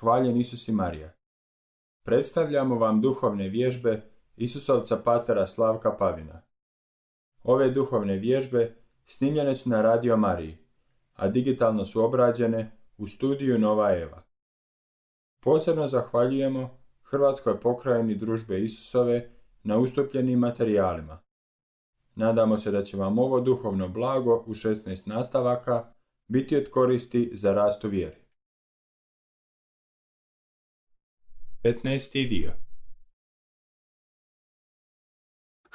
Hvaljen Isus i Marija. Predstavljamo vam duhovne vježbe Isusovca patera Slavka Pavina. Ove duhovne vježbe snimljene su na Radio Mariji, a digitalno su obrađene u studiju Nova Eva. Posebno zahvaljujemo Hrvatskoj pokrajini družbe Isusove na ustupljenim materijalima. Nadamo se da će vam ovo duhovno blago u 16 nastavaka biti od koristi za rast u vjeri. 15. dio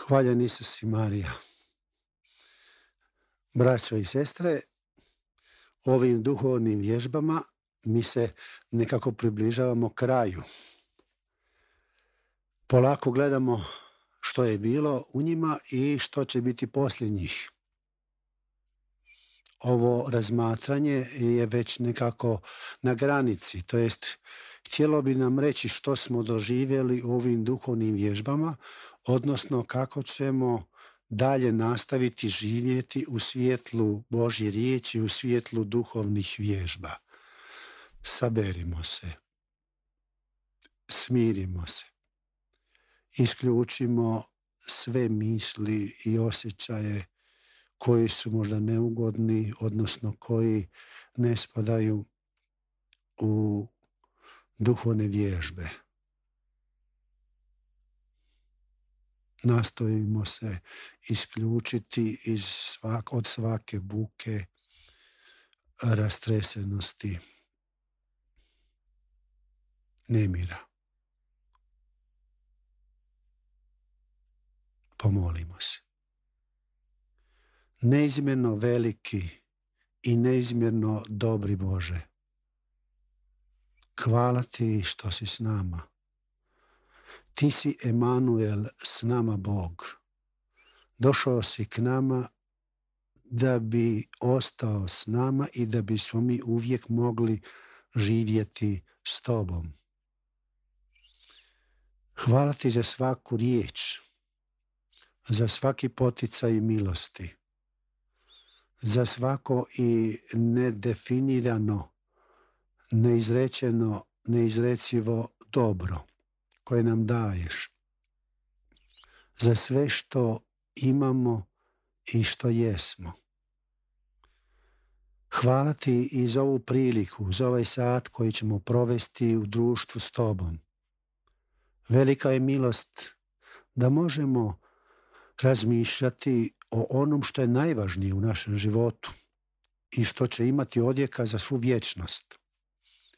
Hvaljen Isus i Marija. Braćo i sestre, ovim duhovnim vježbama mi se nekako približavamo kraju. Polako gledamo što je bilo u njima i što će biti poslije njih. Ovo razmatranje je već nekako na granici, to jest htjelo bi nam reći što smo doživjeli u ovim duhovnim vježbama, odnosno kako ćemo dalje nastaviti živjeti u svjetlu Božje riječi, u svjetlu duhovnih vježba. Saberimo se. Smirimo se. Isključimo sve misli i osjećaje koji su možda neugodni, odnosno koji ne spadaju u duhovne vježbe. Nastojimo se isključiti iz svak, od svake buke rastresenosti nemira. Pomolimo se. Neizmjerno veliki i neizmjerno dobri Bože, Hvala ti što si s nama. Ti si Emanuel, s nama Bog. Došao si k nama da bi ostao s nama i da bi bismo mi uvijek mogli živjeti s tobom. Hvala ti za svaku riječ, za svaki poticaj milosti, za svako i nedefinirano neizrečeno, neizrecivo dobro koje nam daješ za sve što imamo i što jesmo. Hvala ti i za ovu priliku, za ovaj sat koji ćemo provesti u društvu s tobom. Velika je milost da možemo razmišljati o onom što je najvažnije u našem životu i što će imati odjeka za svu vječnost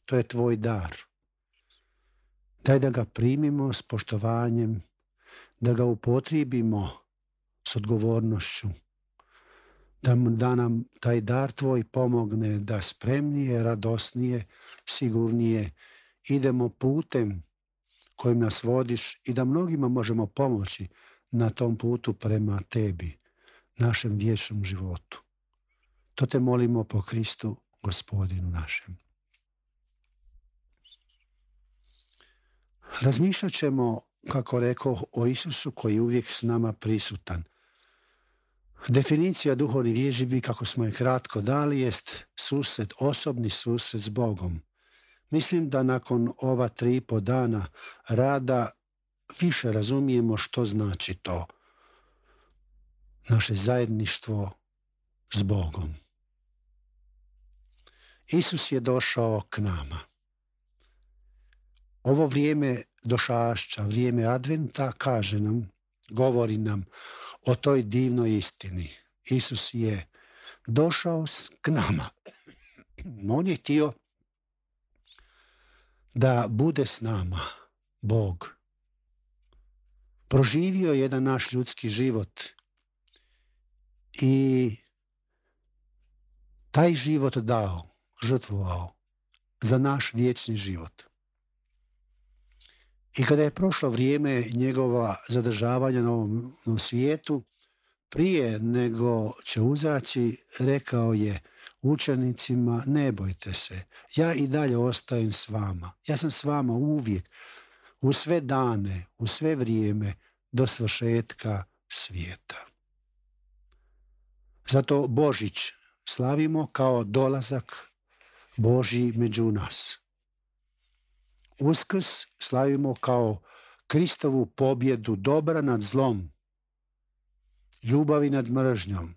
to je tvoj dar. Daj da ga primimo s poštovanjem, da ga upotrijebimo s odgovornošću, da, nam taj dar tvoj pomogne da spremnije, radosnije, sigurnije idemo putem kojim nas vodiš i da mnogima možemo pomoći na tom putu prema tebi, našem vječnom životu. To te molimo po Kristu, gospodinu našem. Razmišljat ćemo, kako rekao, o Isusu koji je uvijek s nama prisutan. Definicija duhovnih vježbi, kako smo je kratko dali, jest susret, osobni susret s Bogom. Mislim da nakon ova tri i po dana rada više razumijemo što znači to. Naše zajedništvo s Bogom. Isus je došao k nama. Ovo vrijeme došašća, vrijeme adventa kaže nam, govori nam o toj divnoj istini. Isus je došao k nama. On je htio da bude s nama Bog. Proživio je jedan naš ljudski život i taj život dao, žrtvovao za naš vječni život. I kada je prošlo vrijeme njegova zadržavanja na ovom svijetu, prije nego će uzaći, rekao je učenicima, ne bojte se, ja i dalje ostajem s vama. Ja sam s vama uvijek, u sve dane, u sve vrijeme, do svršetka svijeta. Zato Božić slavimo kao dolazak Boži među nas. Uskrs slavimo kao Kristovu pobjedu dobra nad zlom, ljubavi nad mržnjom,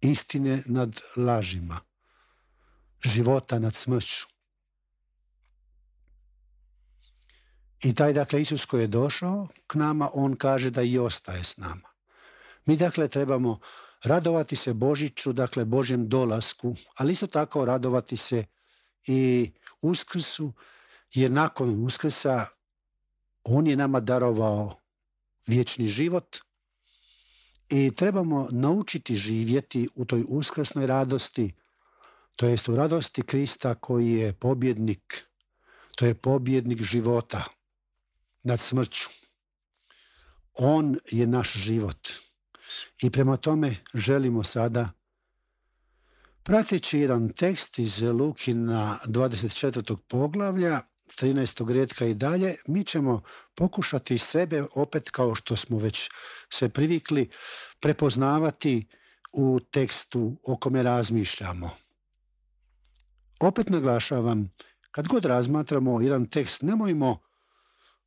istine nad lažima, života nad smrću. I taj, dakle, Isus koji je došao k nama, on kaže da i ostaje s nama. Mi, dakle, trebamo radovati se Božiću, dakle, Božjem dolasku, ali isto tako radovati se i uskrsu jer nakon Uskrsa on je nama darovao vječni život i trebamo naučiti živjeti u toj uskrsnoj radosti, to jest u radosti Krista koji je pobjednik, to je pobjednik života nad smrću. On je naš život i prema tome želimo sada Prateći jedan tekst iz Lukina 24. poglavlja, 13. rijetka i dalje, mi ćemo pokušati sebe, opet kao što smo već se privikli, prepoznavati u tekstu o kome razmišljamo. Opet naglašavam, kad god razmatramo jedan tekst, nemojmo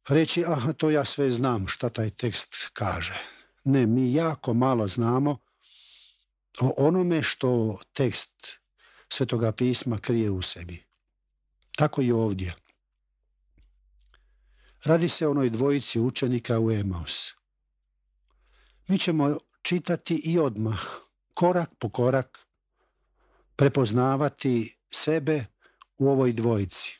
reći, aha, to ja sve znam šta taj tekst kaže. Ne, mi jako malo znamo o onome što tekst Svetoga pisma krije u sebi. Tako i ovdje. Radi se o onoj dvojici učenika u Emaus. Mi ćemo čitati i odmah, korak po korak, prepoznavati sebe u ovoj dvojici.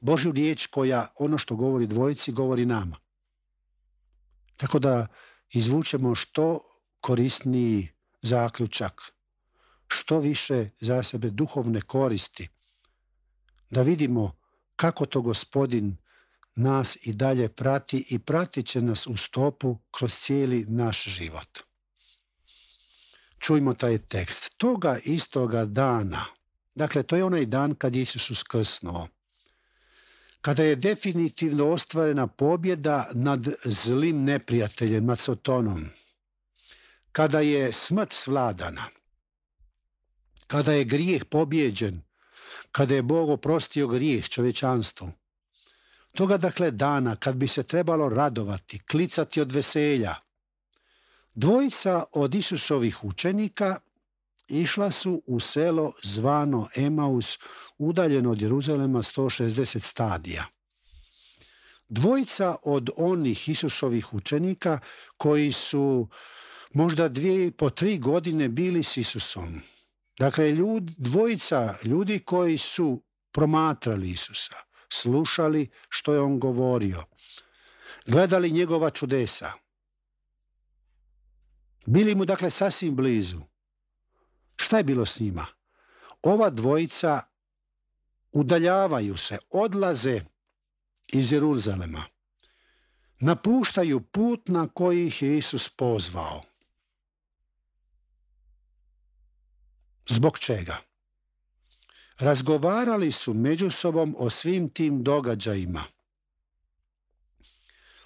Božju riječ koja ono što govori dvojici govori nama. Tako da izvučemo što korisniji zaključak, što više za sebe duhovne koristi, da vidimo kako to gospodin nas i dalje prati i pratit će nas u stopu kroz cijeli naš život. Čujmo taj tekst. Toga istoga dana, dakle to je onaj dan kad Isus uskrsnuo, kada je definitivno ostvarena pobjeda nad zlim neprijateljem, nad Sotonom, kada je smrt svladana, kada je grijeh pobjeđen, kada je Bog oprostio grijeh čovječanstvu, toga dakle dana kad bi se trebalo radovati, klicati od veselja, dvojica od Isusovih učenika išla su u selo zvano Emaus, udaljeno od Jeruzalema 160 stadija. Dvojica od onih Isusovih učenika koji su možda dvije i po tri godine bili s Isusom. Dakle, dvojica ljudi koji su promatrali Isusa, slušali što je on govorio, gledali njegova čudesa, bili mu dakle sasvim blizu. Šta je bilo s njima? Ova dvojica udaljavaju se, odlaze iz Jeruzalema. Napuštaju put na koji ih je Isus pozvao. Zbog čega? Razgovarali su međusobom o svim tim događajima.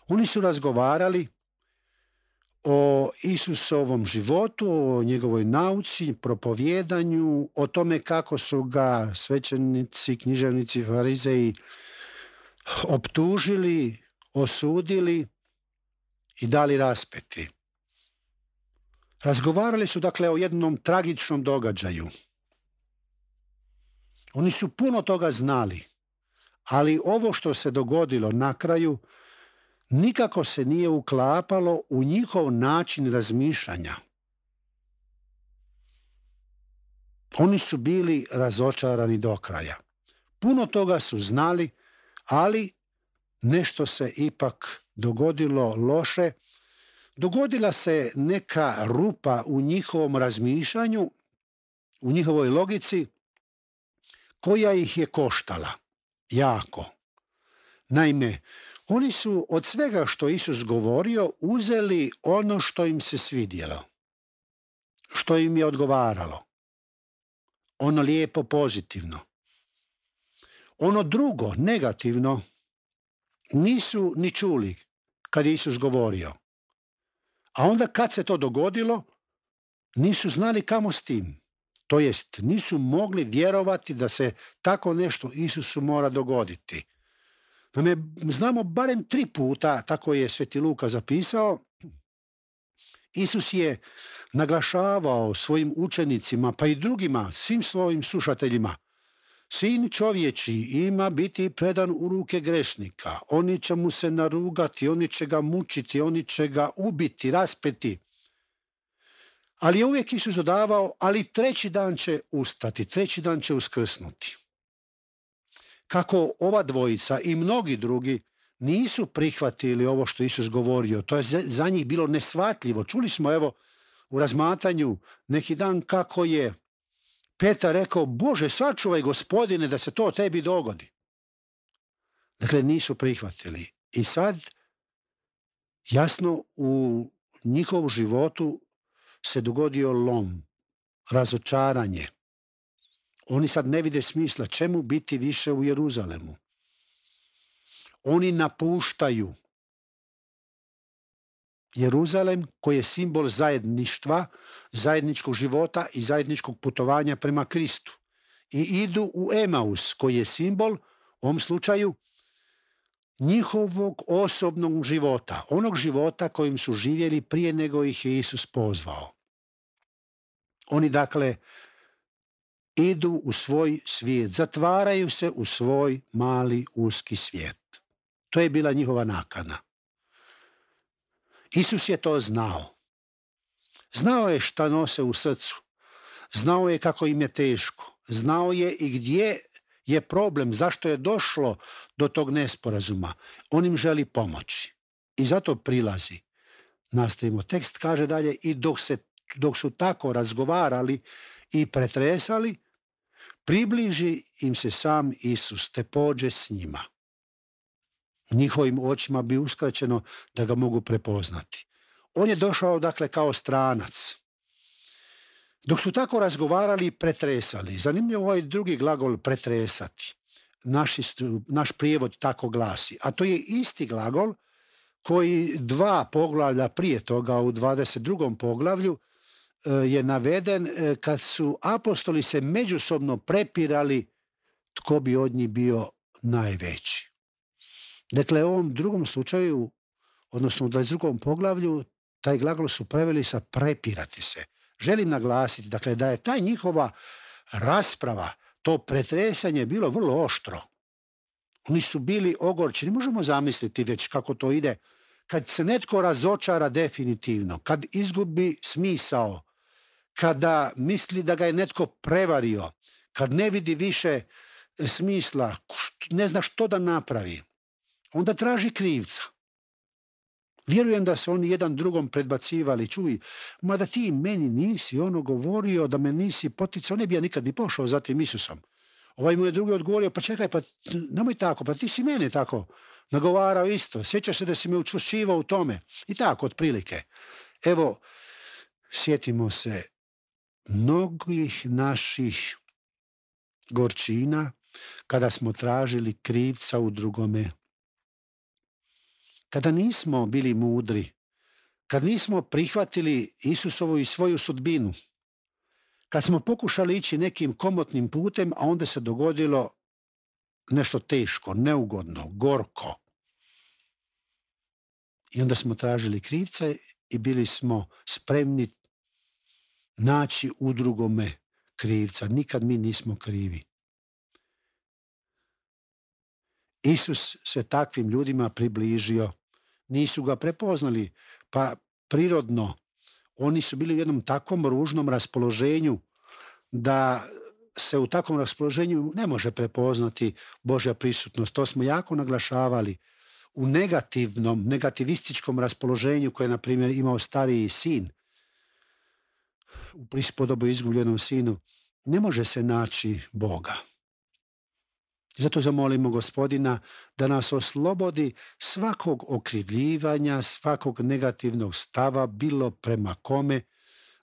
Oni su razgovarali o Isusovom životu, o njegovoj nauci, propovjedanju, o tome kako su ga svećenici, književnici, farizeji optužili, osudili i dali raspeti. Razgovarali su dakle o jednom tragičnom događaju – oni su puno toga znali, ali ovo što se dogodilo na kraju nikako se nije uklapalo u njihov način razmišljanja. Oni su bili razočarani do kraja. Puno toga su znali, ali nešto se ipak dogodilo loše. Dogodila se neka rupa u njihovom razmišljanju, u njihovoj logici koja ih je koštala. Jako. Naime, oni su od svega što Isus govorio uzeli ono što im se svidjelo, što im je odgovaralo, ono lijepo pozitivno. Ono drugo, negativno, nisu ni čuli kad je Isus govorio. A onda kad se to dogodilo, nisu znali kamo s tim. To jest, nisu mogli vjerovati da se tako nešto Isusu mora dogoditi. me znamo barem tri puta, tako je Sveti Luka zapisao, Isus je naglašavao svojim učenicima, pa i drugima, svim svojim slušateljima, Sin čovječi ima biti predan u ruke grešnika. Oni će mu se narugati, oni će ga mučiti, oni će ga ubiti, raspeti. Ali je uvijek Isus dodavao, ali treći dan će ustati, treći dan će uskrsnuti. Kako ova dvojica i mnogi drugi nisu prihvatili ovo što Isus govorio, to je za njih bilo nesvatljivo. Čuli smo evo u razmatanju neki dan kako je Petar rekao, Bože, sačuvaj gospodine da se to tebi dogodi. Dakle, nisu prihvatili. I sad, jasno, u njihovu životu se dogodio lom, razočaranje. Oni sad ne vide smisla čemu biti više u Jeruzalemu. Oni napuštaju Jeruzalem koji je simbol zajedništva, zajedničkog života i zajedničkog putovanja prema Kristu. I idu u Emaus koji je simbol, u ovom slučaju, njihovog osobnog života, onog života kojim su živjeli prije nego ih je Isus pozvao. Oni dakle idu u svoj svijet, zatvaraju se u svoj mali uski svijet. To je bila njihova nakana. Isus je to znao. Znao je šta nose u srcu. Znao je kako im je teško. Znao je i gdje je problem, zašto je došlo do tog nesporazuma. On im želi pomoći. I zato prilazi. Nastavimo. Tekst kaže dalje i dok se dok su tako razgovarali i pretresali, približi im se sam Isus, te pođe s njima. Njihovim očima bi uskraćeno da ga mogu prepoznati. On je došao dakle kao stranac. Dok su tako razgovarali i pretresali, zanimljivo je ovaj drugi glagol pretresati. Naš, naš prijevod tako glasi. A to je isti glagol koji dva poglavlja prije toga u 22. poglavlju Eh, je naveden eh, kad su apostoli se međusobno prepirali tko bi od njih bio najveći. Dakle, u ovom drugom slučaju, odnosno u 22. poglavlju, taj glagol su preveli sa prepirati se. Želim naglasiti, dakle, da je ta njihova rasprava, to pretresanje bilo vrlo oštro. Oni su bili ogorčeni. Možemo zamisliti već kako to ide. Kad se netko razočara definitivno, kad izgubi smisao, kada misli da ga je netko prevario, kad ne vidi više e, smisla, ne zna što da napravi, onda traži krivca. Vjerujem da su oni jedan drugom predbacivali, čuj, da ti meni nisi ono govorio, da me nisi poticao, ne bi ja nikad ni pošao za tim Isusom. Ovaj mu je drugi odgovorio, pa čekaj, pa nemoj tako, pa ti si mene tako nagovarao isto. Sjećaš se da si me učvršćivao u tome. I tako, otprilike. Evo, sjetimo se mnogih naših gorčina kada smo tražili krivca u drugome. Kada nismo bili mudri, kad nismo prihvatili Isusovu i svoju sudbinu, kad smo pokušali ići nekim komotnim putem, a onda se dogodilo nešto teško, neugodno, gorko. I onda smo tražili krivce i bili smo spremni naći u drugome krivca. Nikad mi nismo krivi. Isus se takvim ljudima približio. Nisu ga prepoznali, pa prirodno oni su bili u jednom takvom ružnom raspoloženju da se u takvom raspoloženju ne može prepoznati Božja prisutnost. To smo jako naglašavali u negativnom, negativističkom raspoloženju koje je, na primjer, imao stariji sin u prispodobu izgubljenom sinu, ne može se naći Boga. Zato zamolimo gospodina da nas oslobodi svakog okrivljivanja, svakog negativnog stava, bilo prema kome,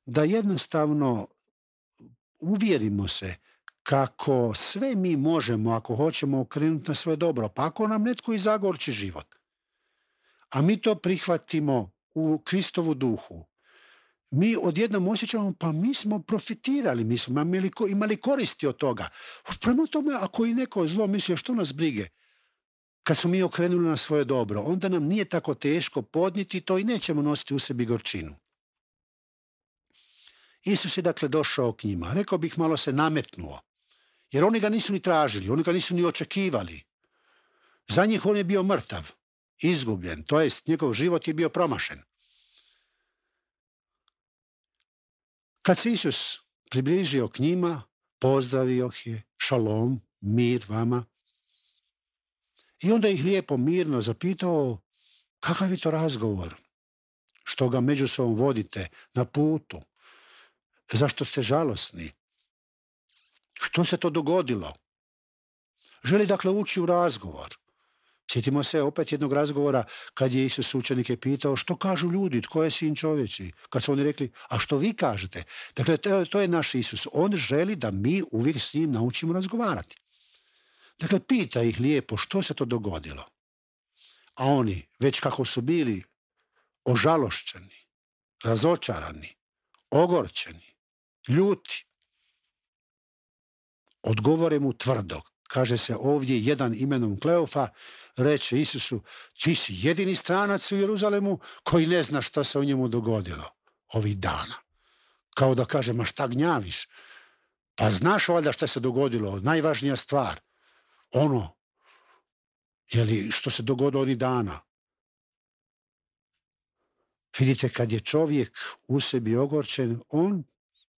da jednostavno uvjerimo se kako sve mi možemo, ako hoćemo, okrenuti na svoje dobro. Pa ako nam netko i zagorči život, a mi to prihvatimo u Kristovu duhu, mi odjednom osjećamo pa mi smo profitirali, mi smo imali, koristi od toga. Prema tome, ako i neko zlo mislio što nas brige, kad smo mi okrenuli na svoje dobro, onda nam nije tako teško podnijeti to i nećemo nositi u sebi gorčinu. Isus je dakle došao k njima. Rekao bih malo se nametnuo. Jer oni ga nisu ni tražili, oni ga nisu ni očekivali. Za njih on je bio mrtav, izgubljen, to jest njegov život je bio promašen. Kad se Isus približio k njima, pozdravio ih je šalom, mir vama. I onda ih lijepo mirno zapitao kakav je to razgovor, što ga među sobom vodite na putu, zašto ste žalosni, što se to dogodilo. Želi dakle ući u razgovor. Sjetimo se opet jednog razgovora kad je Isus učenike pitao što kažu ljudi, tko je sin čovječi? Kad su oni rekli, a što vi kažete? Dakle, to je naš Isus. On želi da mi uvijek s njim naučimo razgovarati. Dakle, pita ih lijepo što se to dogodilo. A oni, već kako su bili ožalošćeni, razočarani, ogorčeni, ljuti, odgovore mu tvrdog kaže se ovdje jedan imenom Kleofa, reče Isusu, ti si jedini stranac u Jeruzalemu koji ne zna šta se u njemu dogodilo ovih dana. Kao da kaže, ma šta gnjaviš? Pa znaš valjda šta se dogodilo, najvažnija stvar. Ono, li što se dogodilo ovih dana. Vidite, kad je čovjek u sebi ogorčen, on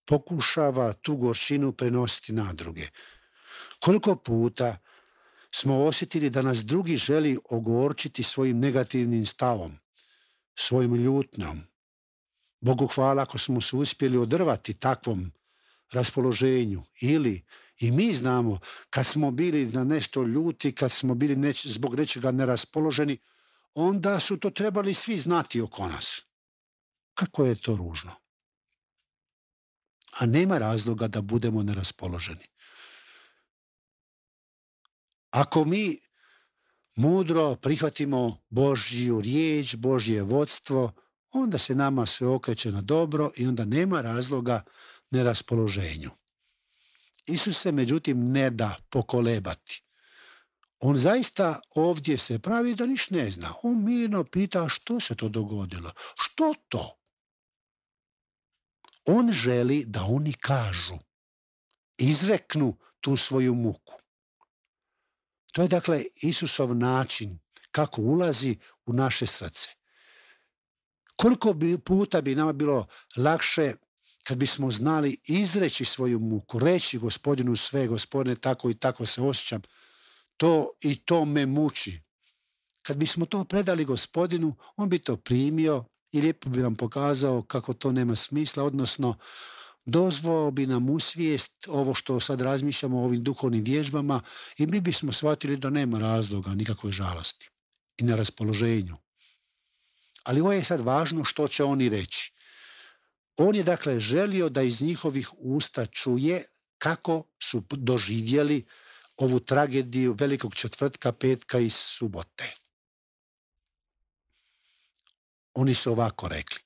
pokušava tu gorčinu prenositi na druge. Koliko puta smo osjetili da nas drugi želi ogorčiti svojim negativnim stavom, svojim ljutnjom. Bogu hvala ako smo se uspjeli odrvati takvom raspoloženju ili i mi znamo kad smo bili na nešto ljuti, kad smo bili neč- zbog nečega neraspoloženi, onda su to trebali svi znati oko nas. Kako je to ružno. A nema razloga da budemo neraspoloženi. Ako mi mudro prihvatimo Božju riječ, Božje vodstvo, onda se nama sve okreće na dobro i onda nema razloga neraspoloženju. Isus se međutim ne da pokolebati. On zaista ovdje se pravi da niš ne zna. On mirno pita što se to dogodilo. Što to? On želi da oni kažu, izreknu tu svoju muku. To je dakle Isusov način kako ulazi u naše srce. Koliko bi puta bi nama bilo lakše kad bismo znali izreći svoju muku, reći gospodinu sve, gospodine, tako i tako se osjećam, to i to me muči. Kad bismo to predali gospodinu, on bi to primio i lijepo bi nam pokazao kako to nema smisla, odnosno dozvao bi nam usvijest ovo što sad razmišljamo o ovim duhovnim vježbama i mi bismo shvatili da nema razloga nikakvoj žalosti i na raspoloženju. Ali ovo je sad važno što će oni reći. On je dakle želio da iz njihovih usta čuje kako su doživjeli ovu tragediju velikog četvrtka, petka i subote. Oni su ovako rekli.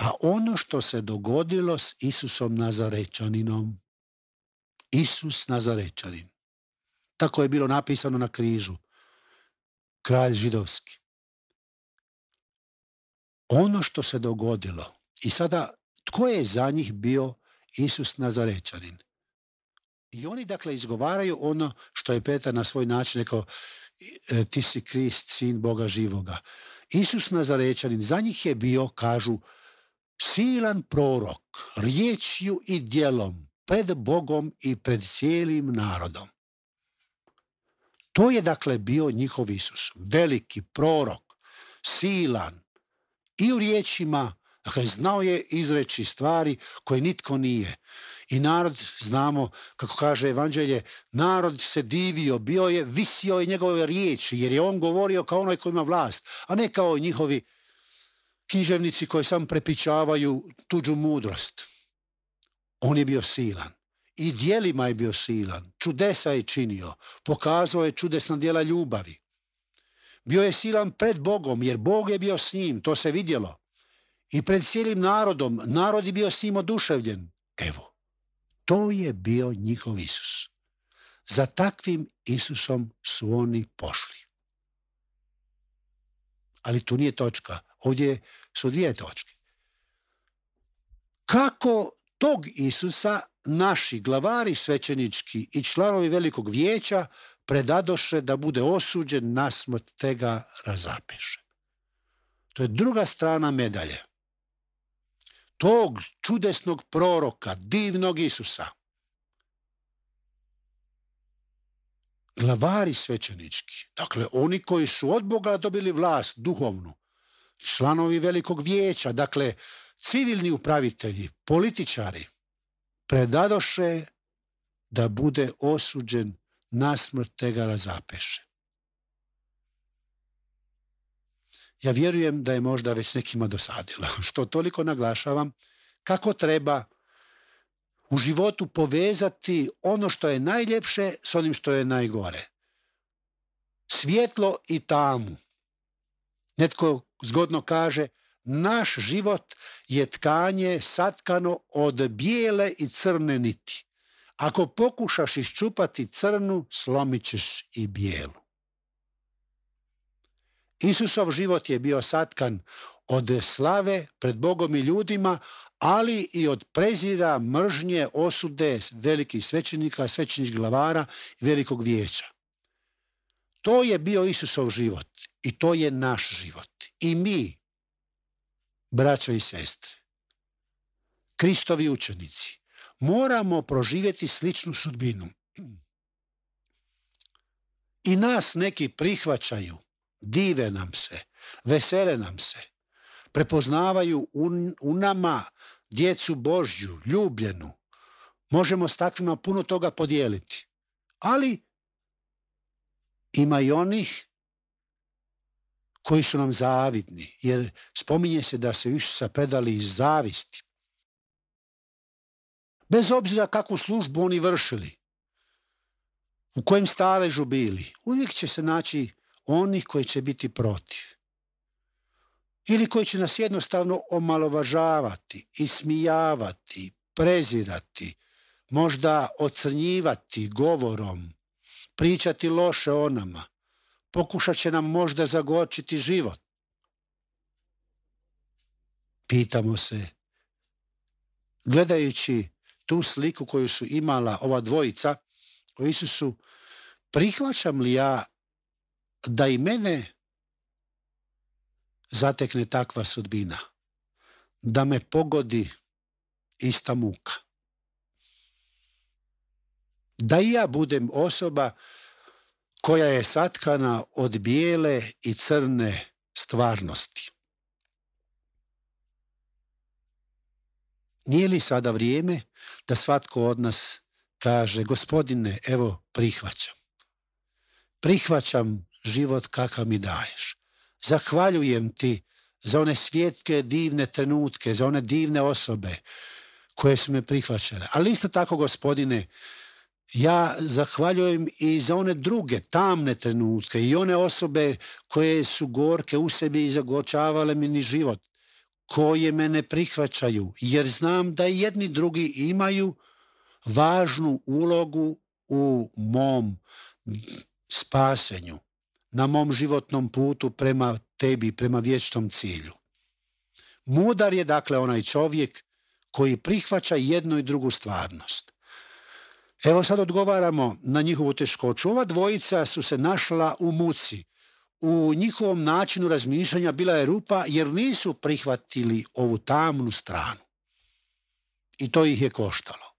A ono što se dogodilo s Isusom Nazarečaninom. Isus Nazarečanin. Tako je bilo napisano na križu. Kralj židovski. Ono što se dogodilo. I sada, tko je za njih bio Isus Nazarečanin? I oni dakle izgovaraju ono što je Petar na svoj način rekao e, ti si Krist, sin Boga živoga. Isus Nazarečanin, za njih je bio, kažu, silan prorok riječju i djelom pred Bogom i pred cijelim narodom. To je dakle bio njihov Isus, veliki prorok, silan i u riječima, dakle znao je izreći stvari koje nitko nije. I narod, znamo, kako kaže evanđelje, narod se divio, bio je, visio je njegove riječi, jer je on govorio kao onaj koji ima vlast, a ne kao njihovi književnici koji sam prepičavaju tuđu mudrost. On je bio silan. I dijelima je bio silan. Čudesa je činio. Pokazao je čudesna djela ljubavi. Bio je silan pred Bogom, jer Bog je bio s njim. To se vidjelo. I pred cijelim narodom. Narod je bio s njim oduševljen. Evo, to je bio njihov Isus. Za takvim Isusom su oni pošli. Ali tu nije točka. Ovdje je su dvije točke. Kako tog Isusa naši glavari svećenički i članovi velikog vijeća predadoše da bude osuđen na te tega razapiše. To je druga strana medalje. Tog čudesnog proroka, divnog Isusa. Glavari svećenički, dakle oni koji su od Boga dobili vlast duhovnu, članovi velikog vijeća, dakle civilni upravitelji, političari, predadoše da bude osuđen na smrt te ga Ja vjerujem da je možda već nekima dosadilo, što toliko naglašavam kako treba u životu povezati ono što je najljepše s onim što je najgore. Svjetlo i tamu. Netko zgodno kaže, naš život je tkanje satkano od bijele i crne niti. Ako pokušaš iščupati crnu, slomit ćeš i bijelu. Isusov život je bio satkan od slave pred Bogom i ljudima, ali i od prezira, mržnje, osude velikih svećenika, svećenih glavara i velikog vijeća. To je bio Isusov život i to je naš život. I mi, braćo i sestre, Kristovi učenici, moramo proživjeti sličnu sudbinu. I nas neki prihvaćaju, dive nam se, vesele nam se, prepoznavaju u nama djecu Božju, ljubljenu. Možemo s takvima puno toga podijeliti. Ali ima i onih koji su nam zavidni, jer spominje se da se sa predali iz zavisti. Bez obzira kakvu službu oni vršili, u kojem staležu bili, uvijek će se naći oni koji će biti protiv. Ili koji će nas jednostavno omalovažavati, ismijavati, prezirati, možda ocrnjivati govorom, pričati loše o nama. Pokušat će nam možda zagočiti život. Pitamo se, gledajući tu sliku koju su imala ova dvojica o su, prihvaćam li ja da i mene zatekne takva sudbina, da me pogodi ista muka. Da i ja budem osoba koja je satkana od bijele i crne stvarnosti. Nije li sada vrijeme da svatko od nas kaže gospodine, evo prihvaćam. Prihvaćam život kakav mi daješ. Zahvaljujem ti za one svjetke divne trenutke, za one divne osobe koje su me prihvaćale. Ali isto tako, gospodine, ja zahvaljujem i za one druge tamne trenutke i one osobe koje su gorke u sebi i zagočavale mi ni život, koje me ne prihvaćaju, jer znam da jedni drugi imaju važnu ulogu u mom spasenju, na mom životnom putu prema tebi, prema vječnom cilju. Mudar je dakle onaj čovjek koji prihvaća jednu i drugu stvarnost. Evo sad odgovaramo na njihovu teškoću. Ova dvojica su se našla u muci. U njihovom načinu razmišljanja bila je rupa jer nisu prihvatili ovu tamnu stranu. I to ih je koštalo.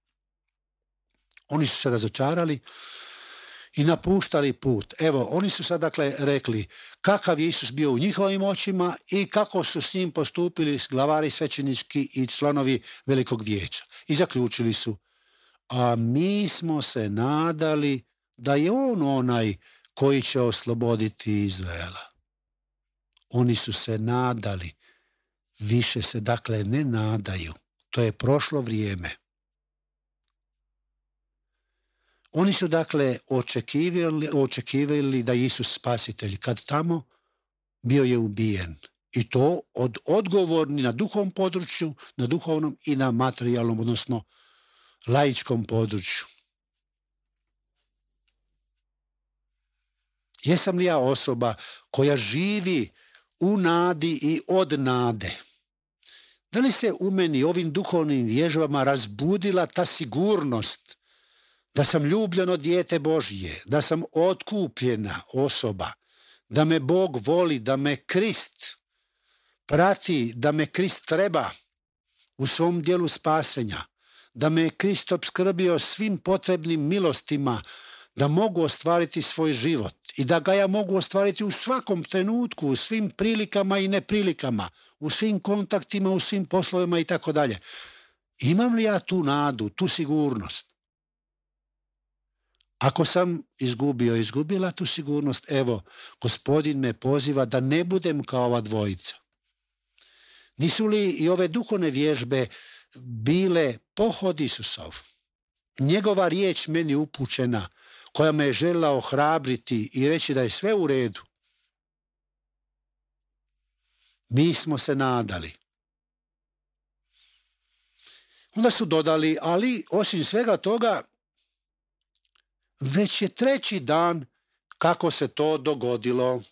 Oni su se razočarali i napuštali put. Evo, oni su sad dakle rekli kakav je Isus bio u njihovim očima i kako su s njim postupili glavari svećenički i članovi velikog vijeća. I zaključili su a mi smo se nadali da je on onaj koji će osloboditi Izraela. Oni su se nadali, više se dakle ne nadaju. To je prošlo vrijeme. Oni su dakle očekivali, očekivali da Isus spasitelj kad tamo bio je ubijen. I to od odgovorni na duhovnom području, na duhovnom i na materijalnom, odnosno laičkom području. Jesam li ja osoba koja živi u nadi i od nade? Da li se u meni ovim duhovnim vježbama razbudila ta sigurnost da sam ljubljeno dijete Božje, da sam otkupljena osoba, da me Bog voli, da me Krist prati, da me Krist treba u svom dijelu spasenja, da me je Krist obskrbio svim potrebnim milostima da mogu ostvariti svoj život i da ga ja mogu ostvariti u svakom trenutku, u svim prilikama i neprilikama, u svim kontaktima, u svim poslovima i tako dalje. Imam li ja tu nadu, tu sigurnost? Ako sam izgubio, izgubila tu sigurnost, evo, gospodin me poziva da ne budem kao ova dvojica. Nisu li i ove duhovne vježbe bile pohod Isusov. Njegova riječ meni upućena, koja me je žela ohrabriti i reći da je sve u redu. Mi smo se nadali. Onda su dodali, ali osim svega toga, već je treći dan kako se to dogodilo.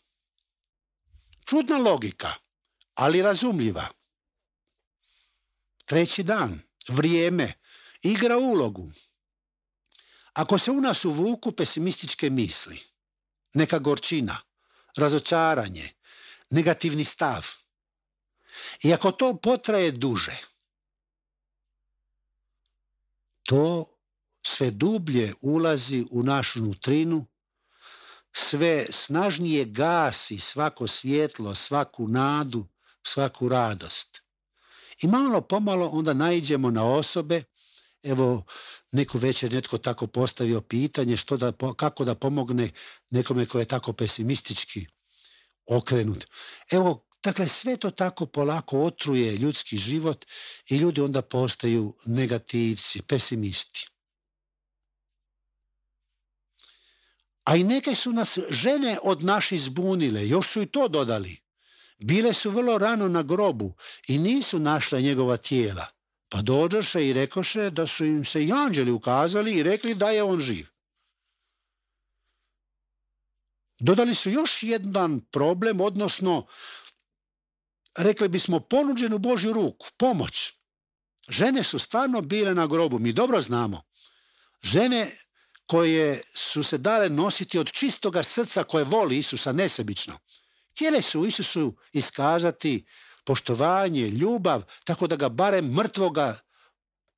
Čudna logika, ali razumljiva treći dan, vrijeme, igra ulogu. Ako se u nas uvuku pesimističke misli, neka gorčina, razočaranje, negativni stav, i ako to potraje duže, to sve dublje ulazi u našu nutrinu, sve snažnije gasi svako svjetlo, svaku nadu, svaku radost. I malo pomalo onda najđemo na osobe, evo neku večer netko tako postavio pitanje što da, kako da pomogne nekome koji je tako pesimistički okrenut. Evo, dakle, sve to tako polako otruje ljudski život i ljudi onda postaju negativci, pesimisti. A i neke su nas žene od naših zbunile, još su i to dodali. Bile su vrlo rano na grobu i nisu našle njegova tijela, pa dođoše i rekoše da su im se i anđeli ukazali i rekli da je on živ. Dodali su još jedan problem, odnosno, rekli bismo, ponuđenu Božju ruku, pomoć. Žene su stvarno bile na grobu, mi dobro znamo. Žene koje su se dale nositi od čistoga srca koje voli Isusa nesebično. Htjele su Isusu iskazati poštovanje, ljubav, tako da ga barem mrtvoga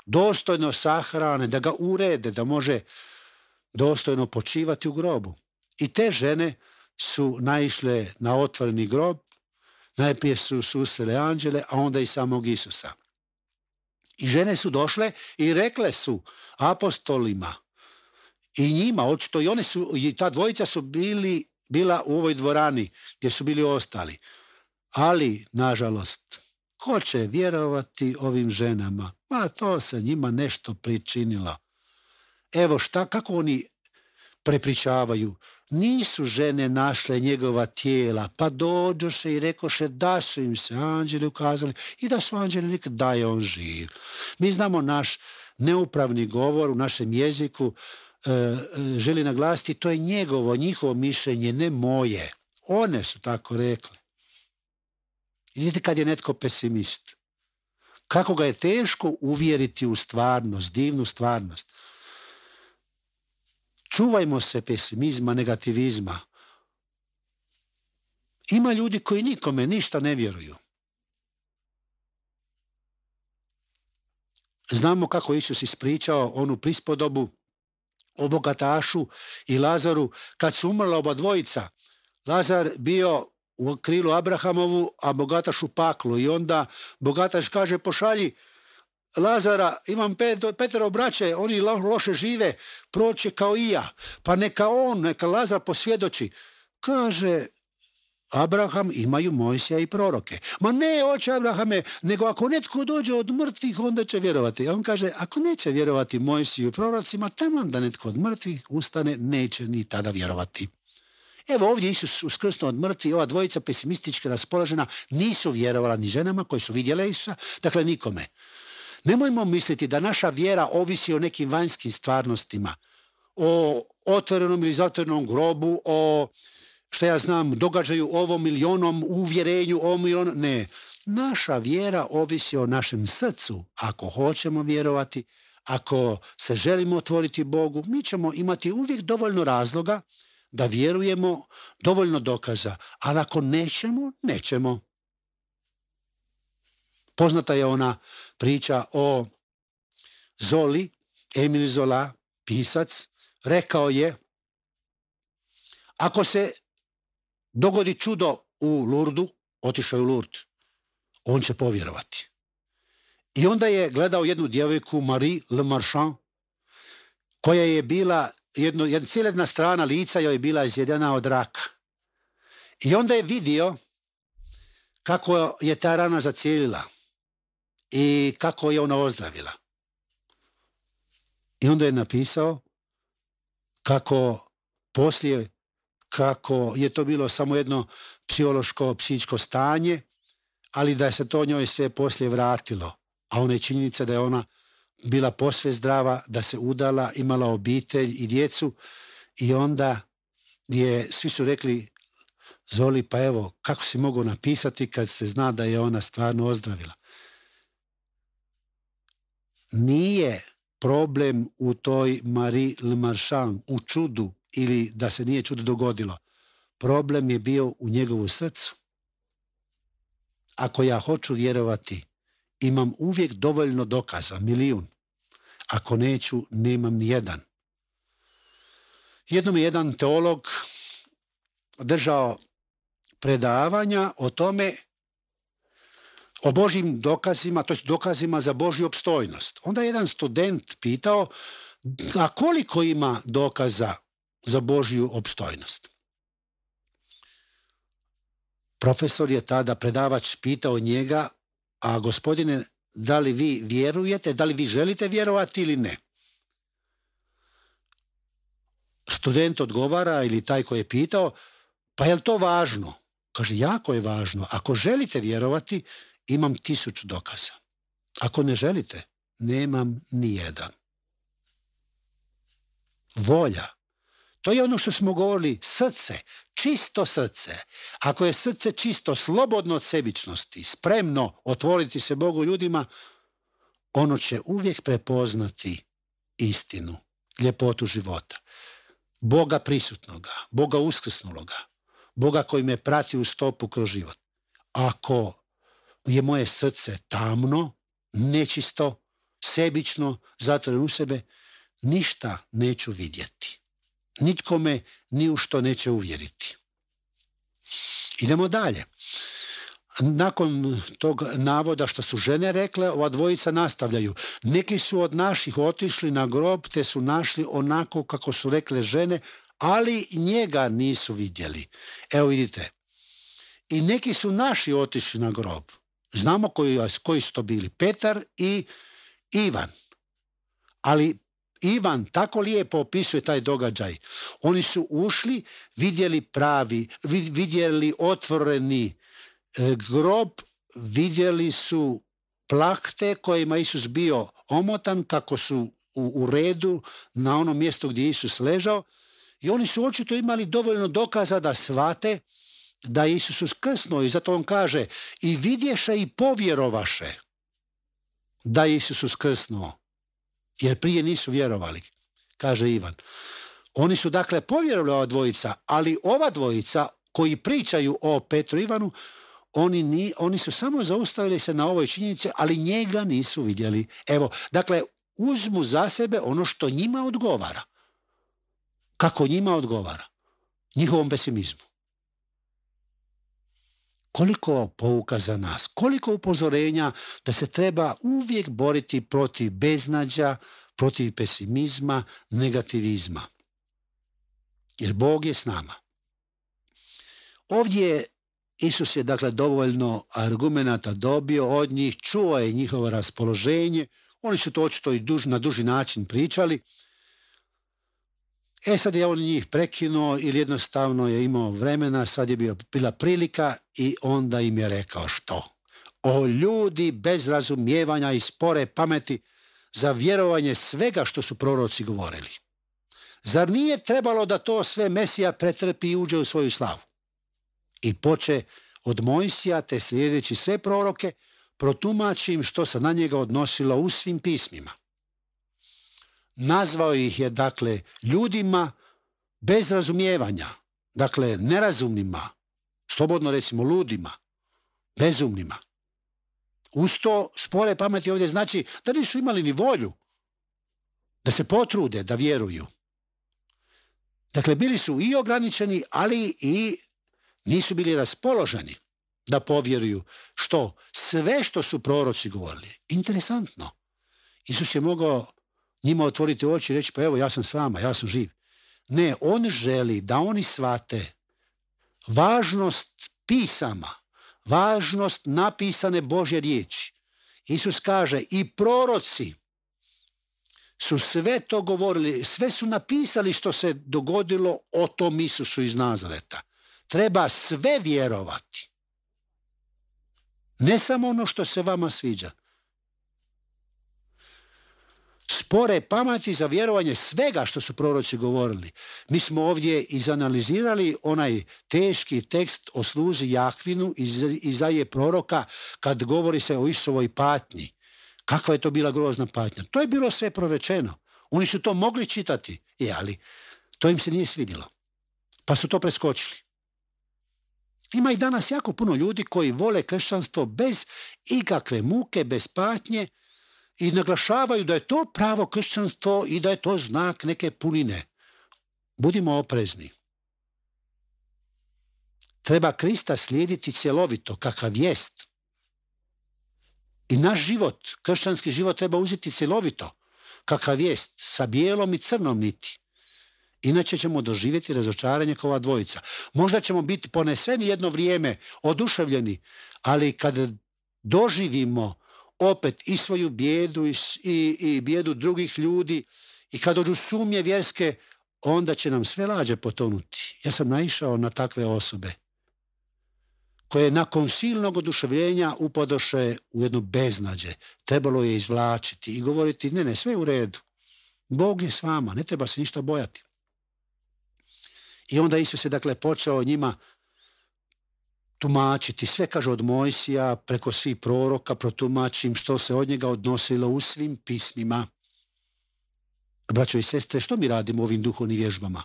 dostojno sahrane, da ga urede, da može dostojno počivati u grobu. I te žene su naišle na otvoreni grob, najprije su susrele anđele, a onda i samog Isusa. I žene su došle i rekle su apostolima i njima, očito i one su, i ta dvojica su bili bila u ovoj dvorani gdje su bili ostali. Ali, nažalost, ko će vjerovati ovim ženama? Ma pa to se njima nešto pričinilo. Evo šta, kako oni prepričavaju. Nisu žene našle njegova tijela, pa dođoše i rekoše da su im se anđeli ukazali i da su anđeli rekli da je on živ. Mi znamo naš neupravni govor u našem jeziku, E, želi naglasiti, to je njegovo, njihovo mišljenje, ne moje. One su tako rekle. Vidite kad je netko pesimist. Kako ga je teško uvjeriti u stvarnost, divnu stvarnost. Čuvajmo se pesimizma, negativizma. Ima ljudi koji nikome ništa ne vjeruju. Znamo kako Isus ispričao onu prispodobu o Bogatašu i Lazaru, kad su umrla oba dvojica, Lazar bio u krilu Abrahamovu, a bogataš u paklu. I onda bogataš kaže, pošalji Lazara, imam pet, petero braće, oni loše žive, proće kao i ja. Pa neka on, neka Lazar posvjedoči. Kaže, Abraham imaju Mojsija i proroke. Ma ne, oče Abrahame, nego ako netko dođe od mrtvih, onda će vjerovati. A on kaže, ako neće vjerovati Mojsiju i prorocima, taman da netko od mrtvih ustane, neće ni tada vjerovati. Evo ovdje Isus uskrsno od mrtvi, ova dvojica pesimistički raspoložena nisu vjerovala ni ženama koji su vidjele Isusa, dakle nikome. Nemojmo misliti da naša vjera ovisi o nekim vanjskim stvarnostima, o otvorenom ili zatvorenom grobu, o što ja znam, događaju ovom ili uvjerenju ovom ili Ne, naša vjera ovisi o našem srcu. Ako hoćemo vjerovati, ako se želimo otvoriti Bogu, mi ćemo imati uvijek dovoljno razloga da vjerujemo, dovoljno dokaza. Ali ako nećemo, nećemo. Poznata je ona priča o Zoli, Emil Zola, pisac, rekao je ako se dogodi čudo u Lurdu, otišao je u Lurd, on će povjerovati. I onda je gledao jednu djevojku, Marie Le Marchand, koja je bila, jedno, jedna, cijela jedna strana lica joj je bila izjedena od raka. I onda je vidio kako je ta rana zacijelila i kako je ona ozdravila. I onda je napisao kako poslije kako je to bilo samo jedno psihološko, psihičko stanje, ali da se to njoj sve poslije vratilo. A ona je činjenica da je ona bila posve zdrava, da se udala, imala obitelj i djecu i onda je, svi su rekli Zoli, pa evo, kako si mogao napisati kad se zna da je ona stvarno ozdravila? Nije problem u toj Marie Le Marchand, u čudu ili da se nije čudo dogodilo. Problem je bio u njegovu srcu. Ako ja hoću vjerovati, imam uvijek dovoljno dokaza, milijun. Ako neću, nemam ni jedan. Jednom je jedan teolog držao predavanja o tome o Božim dokazima, to dokazima za Božju opstojnost. Onda je jedan student pitao, a koliko ima dokaza za Božju opstojnost. Profesor je tada predavač pitao njega, a gospodine, da li vi vjerujete, da li vi želite vjerovati ili ne? Student odgovara ili taj koji je pitao, pa je li to važno? Kaže, jako je važno. Ako želite vjerovati, imam tisuć dokaza. Ako ne želite, nemam ni jedan. Volja to je ono što smo govorili, srce, čisto srce. Ako je srce čisto, slobodno od sebičnosti, spremno otvoriti se Bogu ljudima, ono će uvijek prepoznati istinu, ljepotu života. Boga prisutnoga, Boga uskrsnuloga, Boga koji me prati u stopu kroz život. Ako je moje srce tamno, nečisto, sebično, zatvoreno u sebe, ništa neću vidjeti nitko me ni u što neće uvjeriti. Idemo dalje. Nakon tog navoda što su žene rekle, ova dvojica nastavljaju. Neki su od naših otišli na grob te su našli onako kako su rekle žene, ali njega nisu vidjeli. Evo vidite. I neki su naši otišli na grob. Znamo koji, koji su to bili. Petar i Ivan. Ali Ivan tako lijepo opisuje taj događaj. Oni su ušli, vidjeli pravi, vidjeli otvoreni e, grob, vidjeli su plakte kojima Isus bio omotan, kako su u, redu na onom mjestu gdje Isus ležao. I oni su očito imali dovoljno dokaza da svate da je Isus uskrsnuo i zato on kaže i vidješe i povjerovaše da je Isus uskrsnuo jer prije nisu vjerovali, kaže Ivan. Oni su dakle povjerovali ova dvojica, ali ova dvojica koji pričaju o Petru Ivanu, oni, ni, oni su samo zaustavili se na ovoj činjenici, ali njega nisu vidjeli. Evo, dakle, uzmu za sebe ono što njima odgovara. Kako njima odgovara? Njihovom pesimizmu. Koliko pouka za nas, koliko upozorenja da se treba uvijek boriti protiv beznađa, protiv pesimizma, negativizma. Jer Bog je s nama. Ovdje Isus je dakle dovoljno argumenata dobio od njih, čuo je njihovo raspoloženje, oni su to očito i duž, na duži način pričali. E sad je on njih prekinuo ili jednostavno je imao vremena, sad je bio, bila prilika i onda im je rekao što? O ljudi bez razumijevanja i spore pameti za vjerovanje svega što su proroci govorili. Zar nije trebalo da to sve Mesija pretrpi i uđe u svoju slavu? I poče od Mojsija te slijedeći sve proroke, protumačim što se na njega odnosilo u svim pismima. Nazvao ih je, dakle, ljudima bez razumijevanja, dakle, nerazumnima, slobodno recimo ludima, bezumnima. Usto to spore pameti ovdje znači da nisu imali ni volju da se potrude, da vjeruju. Dakle, bili su i ograničeni, ali i nisu bili raspoloženi da povjeruju što sve što su proroci govorili. Interesantno. Isus je mogao njima otvoriti oči i reći pa evo ja sam s vama, ja sam živ. Ne, on želi da oni svate važnost pisama važnost napisane Božje riječi. Isus kaže i proroci su sve to govorili, sve su napisali što se dogodilo o tom Isusu iz Nazareta. Treba sve vjerovati. Ne samo ono što se vama sviđa, spore pamati za vjerovanje svega što su proroci govorili. Mi smo ovdje izanalizirali onaj teški tekst o služi Jahvinu iz je proroka kad govori se o Isovoj patnji. Kakva je to bila grozna patnja? To je bilo sve prorečeno. Oni su to mogli čitati, je, ali to im se nije svidjelo. Pa su to preskočili. Ima i danas jako puno ljudi koji vole kršćanstvo bez ikakve muke, bez patnje, i naglašavaju da je to pravo kršćanstvo i da je to znak neke punine. Budimo oprezni. Treba Krista slijediti cjelovito, kakav jest. I naš život, kršćanski život, treba uzeti cjelovito, kakav jest, sa bijelom i crnom niti. Inače ćemo doživjeti razočaranje kao dvojica. Možda ćemo biti poneseni jedno vrijeme, oduševljeni, ali kad doživimo opet i svoju bijedu i, i, bijedu drugih ljudi i kad dođu sumnje vjerske, onda će nam sve lađe potonuti. Ja sam naišao na takve osobe koje nakon silnog oduševljenja upadoše u jedno beznađe. Trebalo je izvlačiti i govoriti ne, ne, sve je u redu. Bog je s vama, ne treba se ništa bojati. I onda Isus se dakle počeo njima tumačiti. Sve kaže od Mojsija, preko svih proroka, protumačim što se od njega odnosilo u svim pismima. Braćo i sestre, što mi radimo ovim duhovnim vježbama?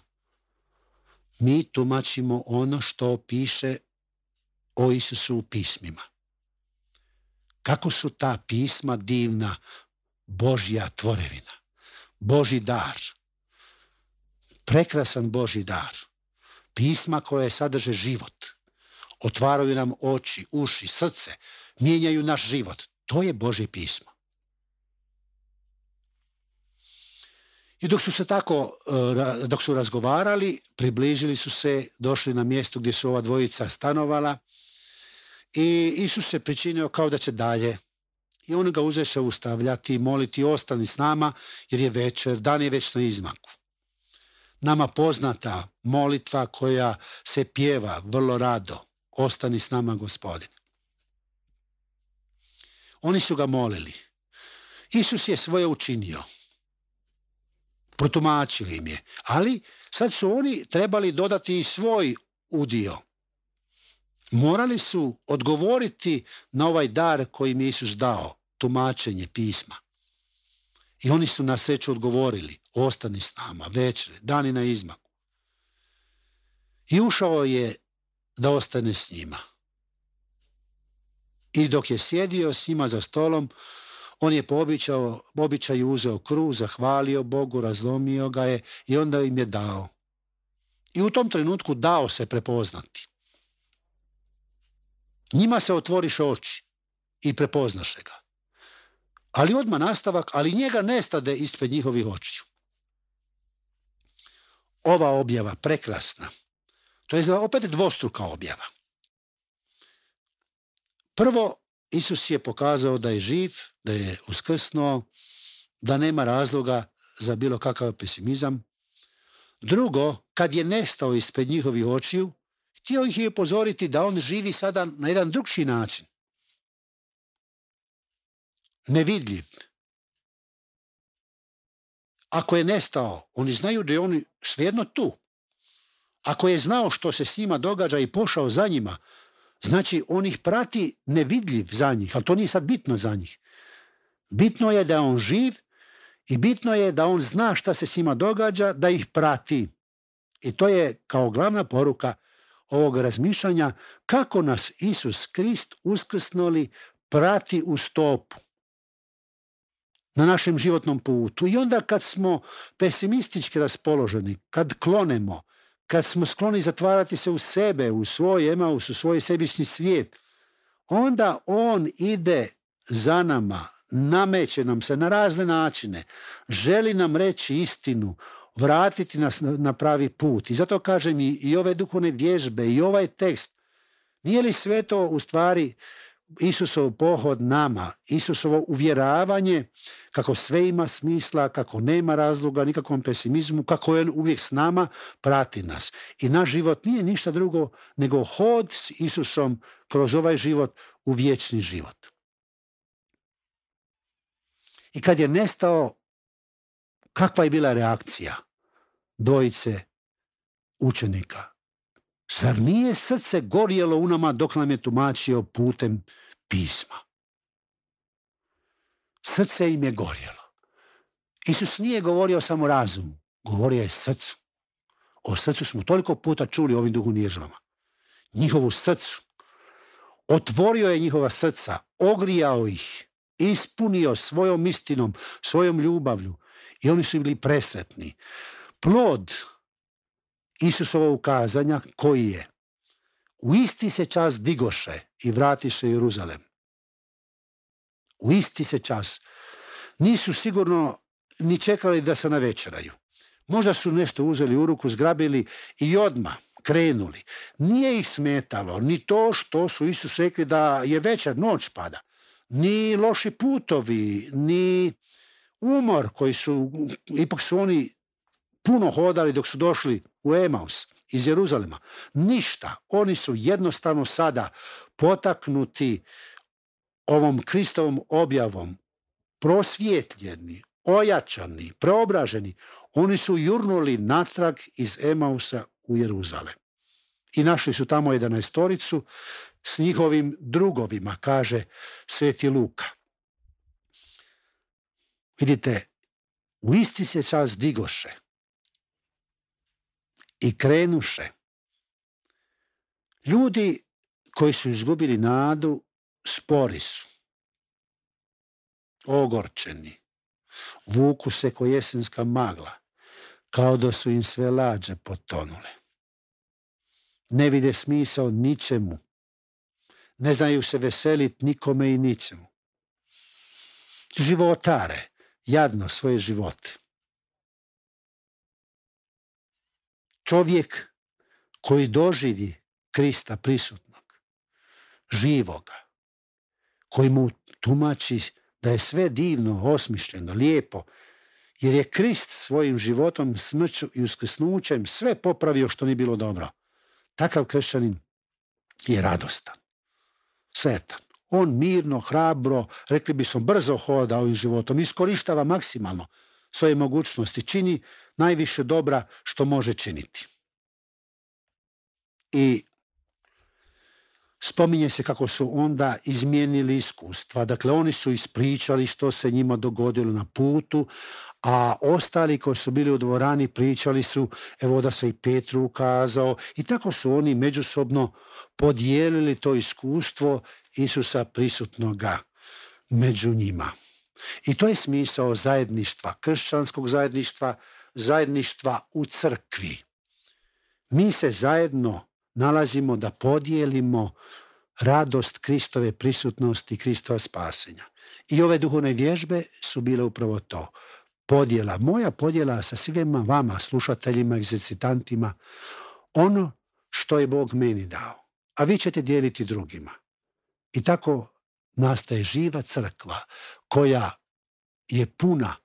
Mi tumačimo ono što piše o Isusu u pismima. Kako su ta pisma divna Božja tvorevina, Boži dar, prekrasan Boži dar, pisma koje sadrže život – otvaraju nam oči, uši, srce, mijenjaju naš život. To je Božje pismo. I dok su se tako, eh, dok su razgovarali, približili su se, došli na mjesto gdje su ova dvojica stanovala i Isus se pričinio kao da će dalje. I on ga uzeše ustavljati i moliti ostani s nama jer je večer, dan je već na izmanku. Nama poznata molitva koja se pjeva vrlo rado ostani s nama gospodin. Oni su ga molili. Isus je svoje učinio. Protumačio im je. Ali sad su oni trebali dodati i svoj udio. Morali su odgovoriti na ovaj dar koji im je Isus dao, tumačenje pisma. I oni su na sreću odgovorili, ostani s nama, večer, dani na izmaku. I ušao je da ostane s njima. I dok je sjedio s njima za stolom, on je po običaju, uzeo kru, zahvalio Bogu, razlomio ga je i onda im je dao. I u tom trenutku dao se prepoznati. Njima se otvoriš oči i prepoznaše ga. Ali odmah nastavak, ali njega nestade ispred njihovih očiju. Ova objava prekrasna to je opet dvostruka objava. Prvo, Isus je pokazao da je živ, da je uskrsnuo, da nema razloga za bilo kakav pesimizam. Drugo, kad je nestao ispred njihovih očiju, htio ih je upozoriti da on živi sada na jedan drugši način. Nevidljiv. Ako je nestao, oni znaju da je on svejedno tu. Ako je znao što se s njima događa i pošao za njima, znači on ih prati nevidljiv za njih, ali to nije sad bitno za njih. Bitno je da je on živ i bitno je da on zna šta se s njima događa, da ih prati. I to je kao glavna poruka ovog razmišljanja kako nas Isus Krist uskrsnuli prati u stopu na našem životnom putu. I onda kad smo pesimistički raspoloženi, kad klonemo, kad smo skloni zatvarati se u sebe, u svoj emaus, u svoj sebični svijet, onda on ide za nama, nameće nam se na razne načine, želi nam reći istinu, vratiti nas na pravi put. I zato kažem i, i ove duhovne vježbe i ovaj tekst, nije li sve to u stvari Isusov pohod nama, Isusovo uvjeravanje kako sve ima smisla, kako nema razloga, nikakvom pesimizmu, kako je on uvijek s nama, prati nas. I naš život nije ništa drugo nego hod s Isusom kroz ovaj život u vječni život. I kad je nestao, kakva je bila reakcija dojice učenika? Zar nije srce gorjelo u nama dok nam je tumačio putem pisma? Srce im je gorjelo. Isus nije govorio samo razumu, govorio je srcu. O srcu smo toliko puta čuli ovim duhu nježlama. Njihovu srcu. Otvorio je njihova srca, ogrijao ih, ispunio svojom istinom, svojom ljubavlju. I oni su bili presretni. Plod Isusova ukazanja koji je u isti se čas digoše i vratiše Jeruzalem. U isti se čas. Nisu sigurno ni čekali da se navečeraju. Možda su nešto uzeli u ruku, zgrabili i odma krenuli. Nije ih smetalo ni to što su Isus rekli da je večer, noć pada. Ni loši putovi, ni umor koji su, ipak su oni puno hodali dok su došli u Emaus iz Jeruzalema. Ništa. Oni su jednostavno sada potaknuti ovom Kristovom objavom prosvjetljeni, ojačani, preobraženi. Oni su jurnuli natrag iz Emausa u Jeruzalem. I našli su tamo jedanaestoricu s njihovim drugovima, kaže Sveti Luka. Vidite, u isti se čas digoše i krenuše. Ljudi koji su izgubili nadu spori su. Ogorčeni. Vuku se ko jesenska magla, kao da su im sve lađe potonule. Ne vide smisao ničemu. Ne znaju se veselit nikome i ničemu. Životare, jadno svoje živote. čovjek koji doživi Krista prisutnog, živoga, koji mu tumači da je sve divno, osmišljeno, lijepo, jer je Krist svojim životom, smrću i uskrsnućem sve popravio što nije bilo dobro. Takav kršćanin je radostan, sretan. On mirno, hrabro, rekli bi bismo brzo hoda ovim životom, iskorištava maksimalno svoje mogućnosti, čini najviše dobra što može činiti. I spominje se kako su onda izmijenili iskustva. Dakle, oni su ispričali što se njima dogodilo na putu, a ostali koji su bili u dvorani pričali su evo da se i Petru ukazao i tako su oni međusobno podijelili to iskustvo Isusa prisutnoga među njima. I to je smisao zajedništva, kršćanskog zajedništva, zajedništva u crkvi. Mi se zajedno nalazimo da podijelimo radost Kristove prisutnosti i Kristova spasenja. I ove duhovne vježbe su bile upravo to. Podjela, moja podjela sa svima vama, slušateljima, egzercitantima, ono što je Bog meni dao. A vi ćete dijeliti drugima. I tako nastaje živa crkva koja je puna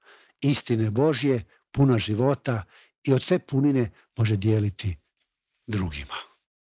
istine Božje puna života i od sve punine može dijeliti drugima.